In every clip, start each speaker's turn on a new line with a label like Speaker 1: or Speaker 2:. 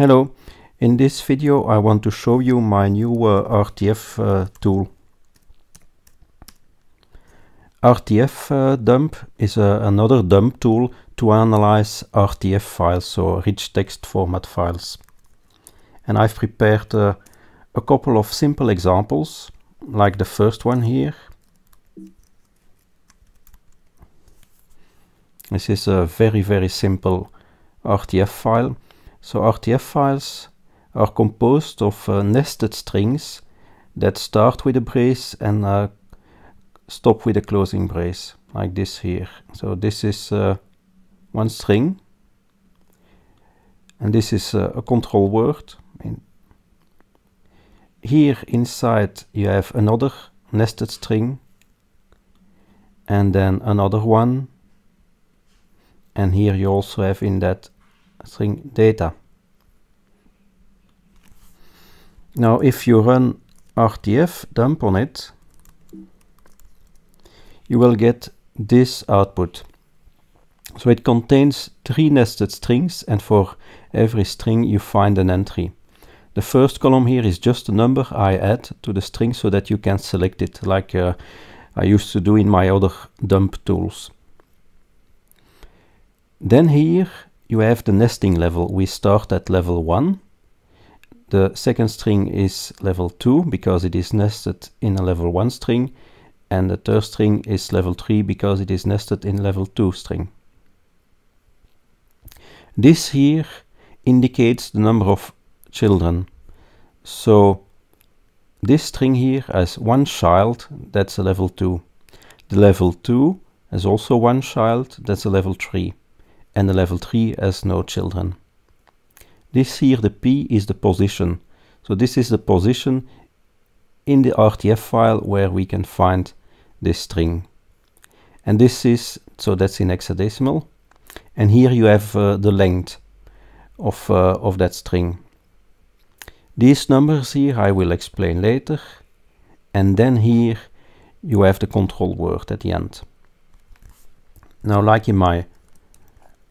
Speaker 1: Hello, in this video I want to show you my new uh, RTF uh, tool. RTF uh, dump is uh, another dump tool to analyze RTF files, so rich text format files. And I've prepared uh, a couple of simple examples, like the first one here. This is a very, very simple RTF file so RTF files are composed of uh, nested strings that start with a brace and uh, stop with a closing brace, like this here. So this is uh, one string, and this is uh, a control word. In here inside you have another nested string, and then another one, and here you also have in that string data. Now, if you run RTF dump on it, you will get this output. So it contains three nested strings and for every string you find an entry. The first column here is just a number I add to the string so that you can select it like uh, I used to do in my other dump tools. Then here you have the nesting level. We start at level 1 the second string is level 2 because it is nested in a level 1 string and the third string is level 3 because it is nested in level 2 string. This here indicates the number of children. So this string here has one child, that's a level 2. The level 2 has also one child, that's a level 3. And the level 3 has no children. This here, the P is the position. So this is the position in the RTF file where we can find this string. And this is, so that's in hexadecimal. And here you have uh, the length of, uh, of that string. These numbers here I will explain later. And then here you have the control word at the end. Now like in my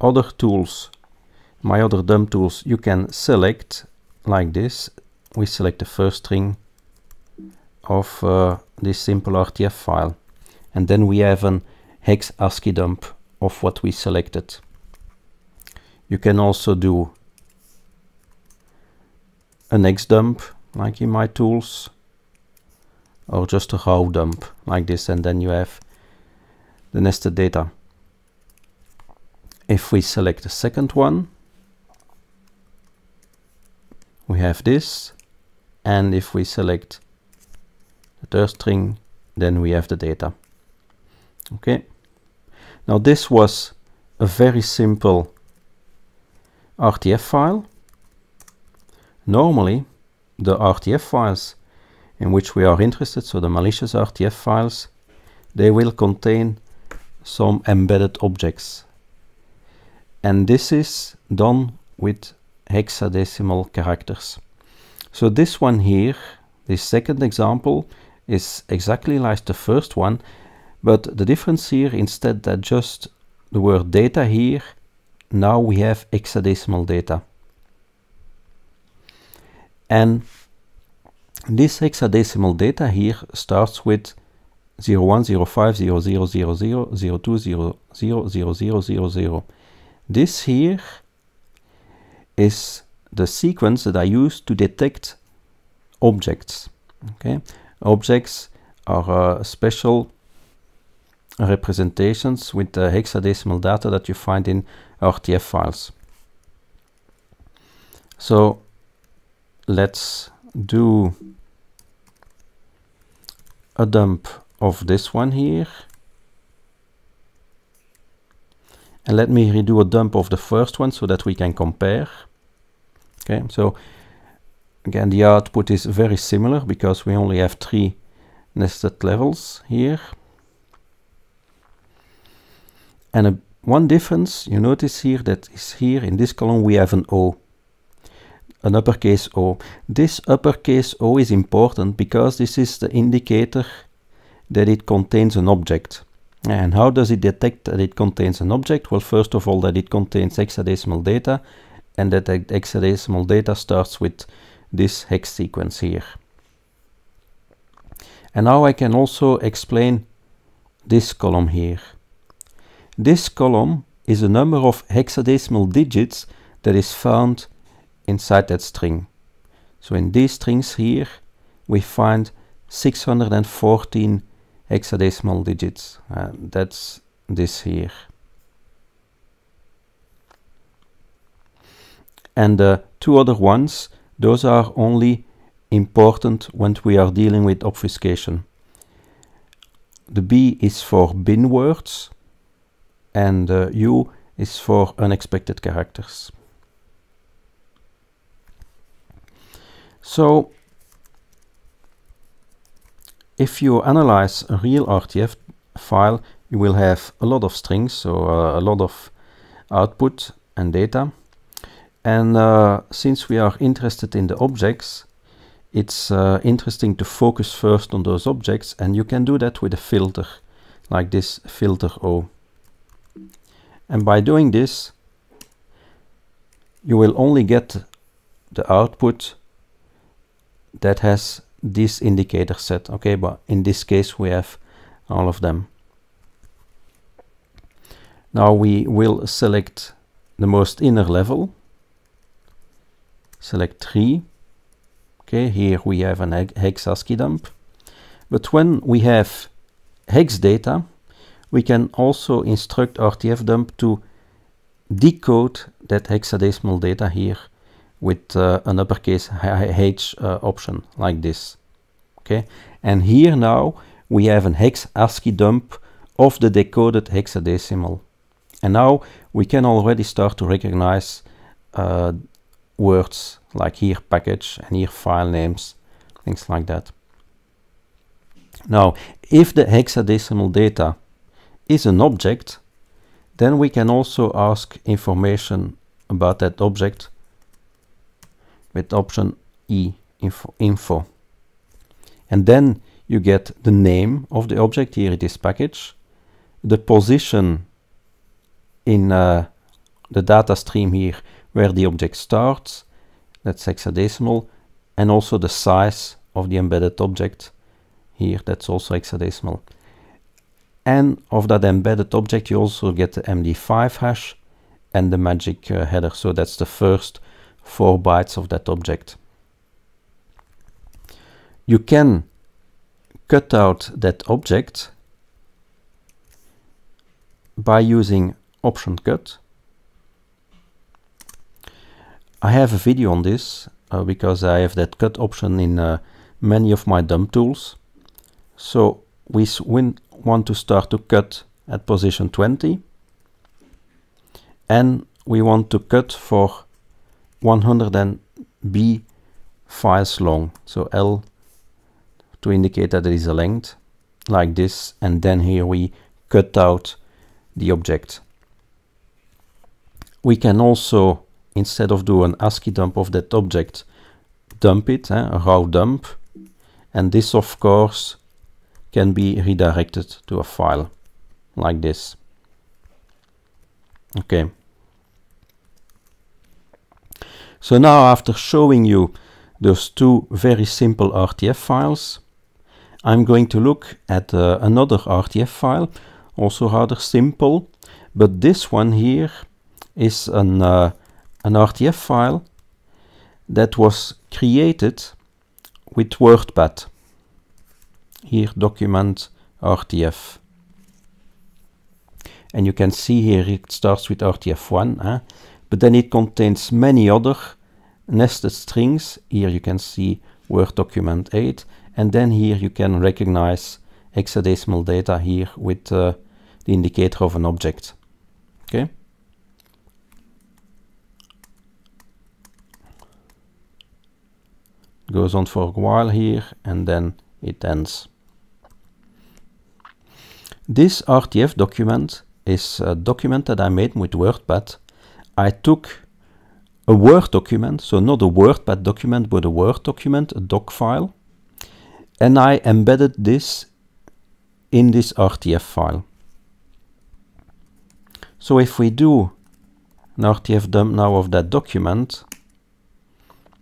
Speaker 1: other tools my other dumb tools you can select like this we select the first string of uh, this simple RTF file and then we have an hex ASCII dump of what we selected. You can also do an X dump like in my tools or just a raw dump like this and then you have the nested data. If we select the second one we have this and if we select the dir string then we have the data okay now this was a very simple RTF file normally the RTF files in which we are interested so the malicious RTF files they will contain some embedded objects and this is done with hexadecimal characters. So this one here, this second example, is exactly like the first one, but the difference here, instead that just the word data here, now we have hexadecimal data. And this hexadecimal data here starts with 0105000002000000. This here is the sequence that I use to detect objects. Okay, objects are uh, special representations with the hexadecimal data that you find in RTF files. So let's do a dump of this one here And let me redo a dump of the first one so that we can compare. Okay, so again, the output is very similar because we only have three nested levels here. And a, one difference you notice here that is here in this column we have an O, an uppercase O. This uppercase O is important because this is the indicator that it contains an object. And how does it detect that it contains an object? Well, first of all, that it contains hexadecimal data and that hexadecimal data starts with this hex sequence here. And now I can also explain this column here. This column is the number of hexadecimal digits that is found inside that string. So in these strings here, we find 614 hexadecimal digits and uh, that's this here and the uh, two other ones those are only important when we are dealing with obfuscation the B is for bin words and the uh, U is for unexpected characters so if you analyze a real RTF file, you will have a lot of strings, so uh, a lot of output and data. And uh, since we are interested in the objects, it's uh, interesting to focus first on those objects and you can do that with a filter, like this filter O. And by doing this, you will only get the output that has this indicator set okay but in this case we have all of them now we will select the most inner level select 3 okay here we have an hex ASCII dump but when we have hex data we can also instruct RTF dump to decode that hexadecimal data here with uh, an uppercase H uh, option like this. Okay, and here now we have an hex ASCII dump of the decoded hexadecimal. And now we can already start to recognize uh, words like here package and here file names, things like that. Now, if the hexadecimal data is an object, then we can also ask information about that object with option E info, info. And then you get the name of the object, here it is package, the position in uh, the data stream here where the object starts, that's hexadecimal, and also the size of the embedded object here, that's also hexadecimal. And of that embedded object, you also get the MD5 hash and the magic uh, header. So that's the first 4 bytes of that object. You can cut out that object by using option cut. I have a video on this uh, because I have that cut option in uh, many of my dump tools. So we want to start to cut at position 20 and we want to cut for 100 and B files long. So L to indicate that it is a length like this. And then here we cut out the object. We can also, instead of do an ASCII dump of that object, dump it, eh, a raw dump. And this, of course, can be redirected to a file like this. Okay. So now after showing you those two very simple RTF files, I'm going to look at uh, another RTF file, also rather simple, but this one here is an, uh, an RTF file that was created with WordPad. Here document RTF. And you can see here it starts with RTF1. Eh? but then it contains many other nested strings. Here you can see Word document 8 and then here you can recognize hexadecimal data here with uh, the indicator of an object. Okay. Goes on for a while here and then it ends. This RTF document is a document that I made with WordPad I took a Word document, so not a WordPad document, but a Word document, a doc file, and I embedded this in this RTF file. So if we do an RTF dump now of that document,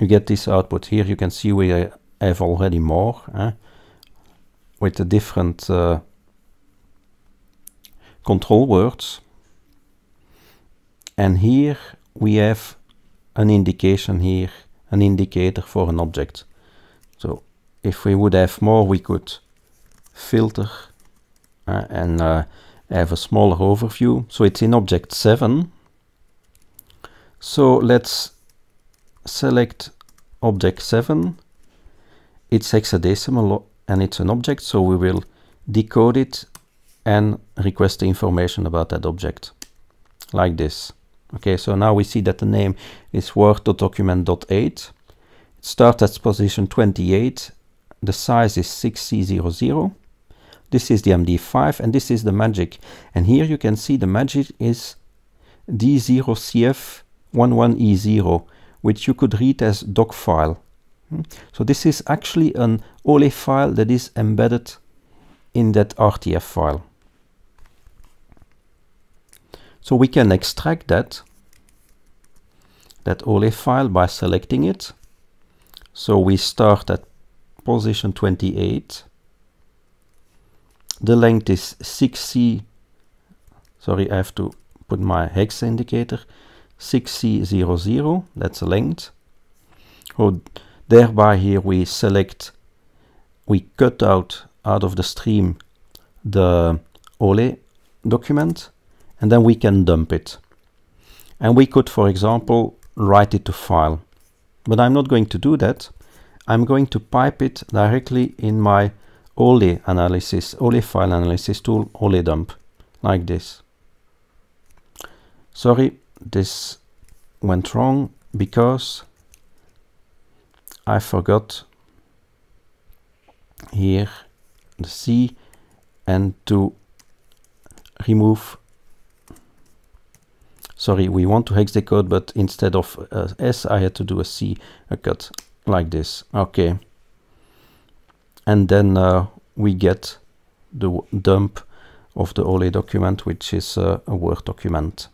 Speaker 1: you get this output here. You can see we have already more eh, with the different uh, control words. And here we have an indication here, an indicator for an object. So if we would have more, we could filter uh, and uh, have a smaller overview. So it's in object 7. So let's select object 7. It's hexadecimal and it's an object, so we will decode it and request the information about that object, like this. Okay, so now we see that the name is word.document.8. It starts at position 28. The size is 6C00. This is the MD5 and this is the magic. And here you can see the magic is D0CF11E0, which you could read as doc file. Hmm? So this is actually an OLE file that is embedded in that RTF file. So we can extract that, that OLAF file by selecting it. So we start at position 28. The length is 6C, sorry, I have to put my hex indicator, 6C00, that's the length. Oh, thereby here we select, we cut out out of the stream the OLE document and then we can dump it. And we could, for example, write it to file. But I'm not going to do that. I'm going to pipe it directly in my Olly analysis, Olly file analysis tool, Olly dump, like this. Sorry, this went wrong because I forgot here the C and to remove sorry, we want to hex decode, but instead of uh, S, I had to do a C, a cut like this. Okay. And then uh, we get the dump of the OLE document, which is uh, a Word document.